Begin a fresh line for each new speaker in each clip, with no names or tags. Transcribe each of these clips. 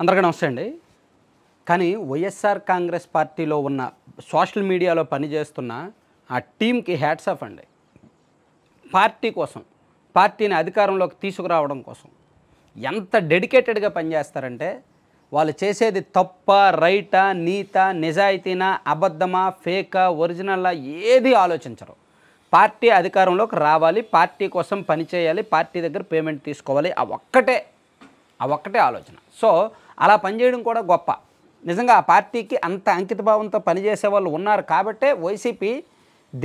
అందరికీ నమస్తే అండి కానీ వైఎస్ఆర్ కాంగ్రెస్ పార్టీలో ఉన్న సోషల్ మీడియాలో పనిచేస్తున్న ఆ టీంకి హ్యాట్స్ ఆఫ్ అండి పార్టీ కోసం పార్టీని అధికారంలోకి తీసుకురావడం కోసం ఎంత డెడికేటెడ్గా పనిచేస్తారంటే వాళ్ళు చేసేది తప్ప రైటా నీత నిజాయితీనా అబద్ధమా ఫేకా ఒరిజినల్లా ఏది ఆలోచించరు పార్టీ అధికారంలోకి రావాలి పార్టీ కోసం పనిచేయాలి పార్టీ దగ్గర పేమెంట్ తీసుకోవాలి ఆ ఒక్కటే ఆ ఒక్కటే ఆలోచన సో అలా పనిచేయడం కూడా గొప్ప నిజంగా ఆ పార్టీకి అంత అంకితభావంతో పనిచేసే వాళ్ళు ఉన్నారు కాబట్టే వైసీపీ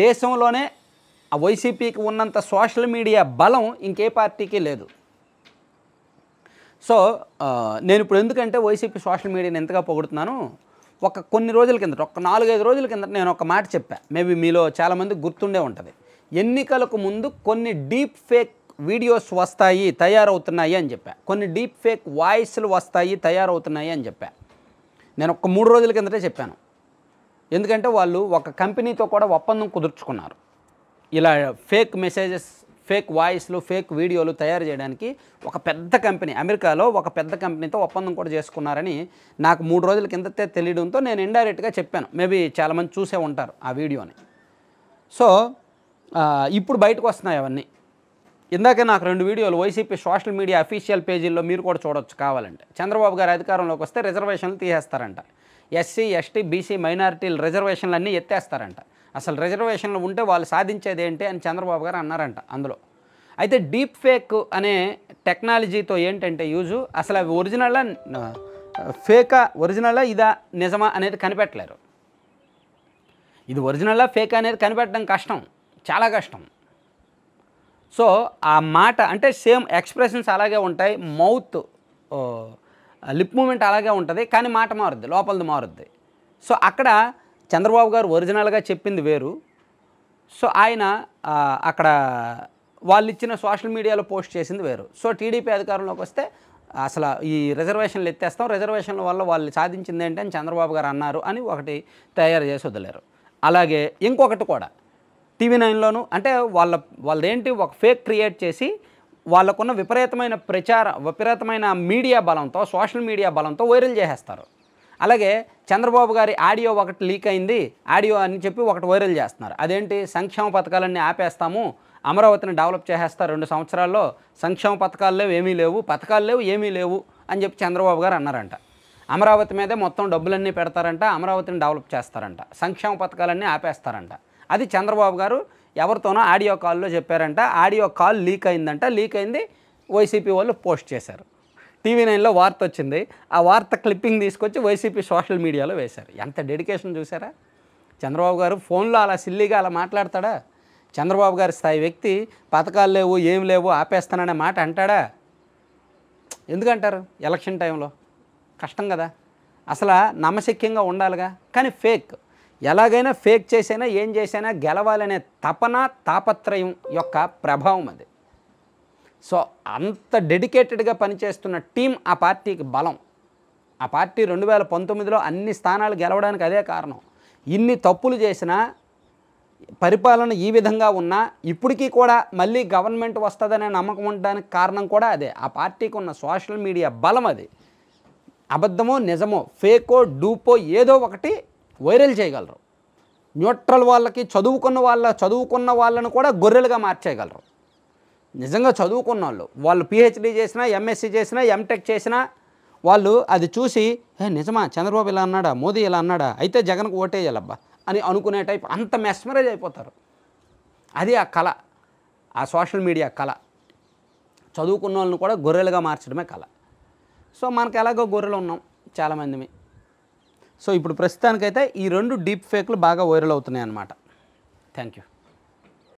దేశంలోనే ఆ వైసీపీకి ఉన్నంత సోషల్ మీడియా బలం ఇంకే పార్టీకి లేదు సో నేను ఇప్పుడు ఎందుకంటే వైసీపీ సోషల్ మీడియాని ఎంతగా పొగుడుతున్నాను ఒక కొన్ని రోజుల కిందట ఒక నాలుగైదు రోజుల కిందట నేను ఒక మాట చెప్పాను మేబీ మీలో చాలామంది గుర్తుండే ఉంటుంది ఎన్నికలకు ముందు కొన్ని డీప్ ఫేక్ వీడియోస్ వస్తాయి తయారవుతున్నాయి అని చెప్పా కొన్ని డీప్ ఫేక్ వాయిస్లు వస్తాయి తయారవుతున్నాయి అని చెప్పా నేను ఒక మూడు రోజుల కిందటే చెప్పాను ఎందుకంటే వాళ్ళు ఒక కంపెనీతో కూడా ఒప్పందం కుదుర్చుకున్నారు ఇలా ఫేక్ మెసేజెస్ ఫేక్ వాయిస్లు ఫేక్ వీడియోలు తయారు చేయడానికి ఒక పెద్ద కంపెనీ అమెరికాలో ఒక పెద్ద కంపెనీతో ఒప్పందం కూడా చేసుకున్నారని నాకు మూడు రోజుల కిందతే తెలియడంతో నేను ఇండైరెక్ట్గా చెప్పాను మేబీ చాలామంది చూసే ఉంటారు ఆ వీడియోని సో ఇప్పుడు బయటకు వస్తున్నాయి అవన్నీ ఇందాక నాకు రెండు వీడియోలు వైసీపీ సోషల్ మీడియా అఫీషియల్ పేజీల్లో మీరు కూడా చూడొచ్చు కావాలంటే చంద్రబాబు గారు అధికారంలోకి వస్తే రిజర్వేషన్లు తీసేస్తారంట ఎస్సీ ఎస్టీ బీసీ మైనారిటీలు రిజర్వేషన్లు అన్నీ ఎత్తేస్తారంట అసలు రిజర్వేషన్లు ఉంటే వాళ్ళు సాధించేది ఏంటి అని చంద్రబాబు గారు అన్నారంట అందులో అయితే డీప్ ఫేక్ అనే టెక్నాలజీతో ఏంటంటే యూజు అసలు అవి ఒరిజినల్ ఫేకా ఒరిజినల్ ఇదా నిజమా అనేది కనిపెట్టలేరు ఇది ఒరిజినల్లా ఫేక్ అనేది కనిపెట్టడం కష్టం చాలా కష్టం సో ఆ మాట అంటే సేమ్ ఎక్స్ప్రెషన్స్ అలాగే ఉంటాయి మౌత్ లిప్ మూమెంట్ అలాగే ఉంటుంది కానీ మాట మారుద్ది లోపలిది మారుద్ది సో అక్కడ చంద్రబాబు గారు ఒరిజినల్గా చెప్పింది వేరు సో ఆయన అక్కడ వాళ్ళు ఇచ్చిన సోషల్ మీడియాలో పోస్ట్ చేసింది వేరు సో టీడీపీ అధికారంలోకి వస్తే అసలు ఈ రిజర్వేషన్లు ఎత్తేస్తాం రిజర్వేషన్ల వల్ల వాళ్ళు సాధించింది ఏంటని చంద్రబాబు గారు అన్నారు అని ఒకటి తయారు చేసి వదిలేరు అలాగే ఇంకొకటి కూడా టీవీ నైన్లోను అంటే వాళ్ళ వాళ్ళదేంటి ఒక ఫేక్ క్రియేట్ చేసి వాళ్ళకున్న విపరీతమైన ప్రచార విపరీతమైన మీడియా బలంతో సోషల్ మీడియా బలంతో వైరల్ చేసేస్తారు అలాగే చంద్రబాబు గారి ఆడియో ఒకటి లీక్ అయింది ఆడియో అని చెప్పి ఒకటి వైరల్ చేస్తున్నారు అదేంటి సంక్షేమ పథకాలన్నీ ఆపేస్తాము అమరావతిని డెవలప్ చేసేస్తారు రెండు సంవత్సరాల్లో సంక్షేమ పథకాలు లేవు ఏమీ లేవు పథకాలు లేవు ఏమీ లేవు అని చెప్పి చంద్రబాబు గారు అన్నారంట అమరావతి మీదే మొత్తం డబ్బులన్నీ పెడతారంట అమరావతిని డెవలప్ చేస్తారంట సంక్షేమ పథకాలన్నీ ఆపేస్తారంట అది చంద్రబాబు గారు ఎవరితోనో ఆడియో కాల్లో చెప్పారంట ఆడియో కాల్ లీక్ అయిందంట లీక్ అయింది వైసీపీ వాళ్ళు పోస్ట్ చేశారు టీవీ నైన్లో వార్త వచ్చింది ఆ వార్త క్లిప్పింగ్ తీసుకొచ్చి వైసీపీ సోషల్ మీడియాలో వేశారు ఎంత డెడికేషన్ చూసారా చంద్రబాబు గారు ఫోన్లో అలా సిల్లీగా అలా మాట్లాడతాడా చంద్రబాబు గారి స్థాయి వ్యక్తి పథకాలు లేవు ఏం లేవు ఆపేస్తాననే మాట అంటాడా ఎందుకంటారు ఎలక్షన్ టైంలో కష్టం కదా అసలు నమ్మశక్యంగా ఉండాలిగా కానీ ఫేక్ ఎలాగైనా ఫేక్ చేసైనా ఏం చేసైనా గెలవాలనే తపన తాపత్రయం యొక్క ప్రభావం అది సో అంత డెడికేటెడ్గా పనిచేస్తున్న టీం ఆ పార్టీకి బలం ఆ పార్టీ రెండు వేల పంతొమ్మిదిలో అన్ని స్థానాలు గెలవడానికి అదే కారణం ఇన్ని తప్పులు చేసినా పరిపాలన ఈ విధంగా ఉన్నా ఇప్పటికీ కూడా మళ్ళీ గవర్నమెంట్ వస్తుందనే నమ్మకం ఉండడానికి కారణం కూడా అదే ఆ పార్టీకి ఉన్న సోషల్ మీడియా బలం అది అబద్ధమో నిజమో ఫేకో డూపో ఏదో ఒకటి వైరల్ చేయగలరు న్యూట్రల్ వాళ్ళకి చదువుకున్న వాళ్ళ చదువుకున్న వాళ్ళను కూడా గొర్రెలుగా మార్చేయగలరు నిజంగా చదువుకున్న వాళ్ళు వాళ్ళు పిహెచ్డీ చేసినా ఎంఎస్సీ చేసినా ఎంటెక్ చేసినా వాళ్ళు అది చూసి ఏ నిజమా చంద్రబాబు ఇలా అన్నాడా మోదీ ఇలా అన్నాడా అయితే జగన్కు ఓటేయాలబ్బా అని అనుకునే టైప్ అంత మెస్మరైజ్ అయిపోతారు అది ఆ కళ ఆ సోషల్ మీడియా కళ చదువుకున్న వాళ్ళని కూడా గొర్రెలుగా మార్చడమే కళ సో మనకు ఎలాగో గొర్రెలు ఉన్నాం చాలామందిమే సో ఇప్పుడు ప్రస్తుతానికైతే ఈ రెండు డీప్ ఫేక్లు బాగా వైరల్ అవుతున్నాయి అన్నమాట థ్యాంక్ యూ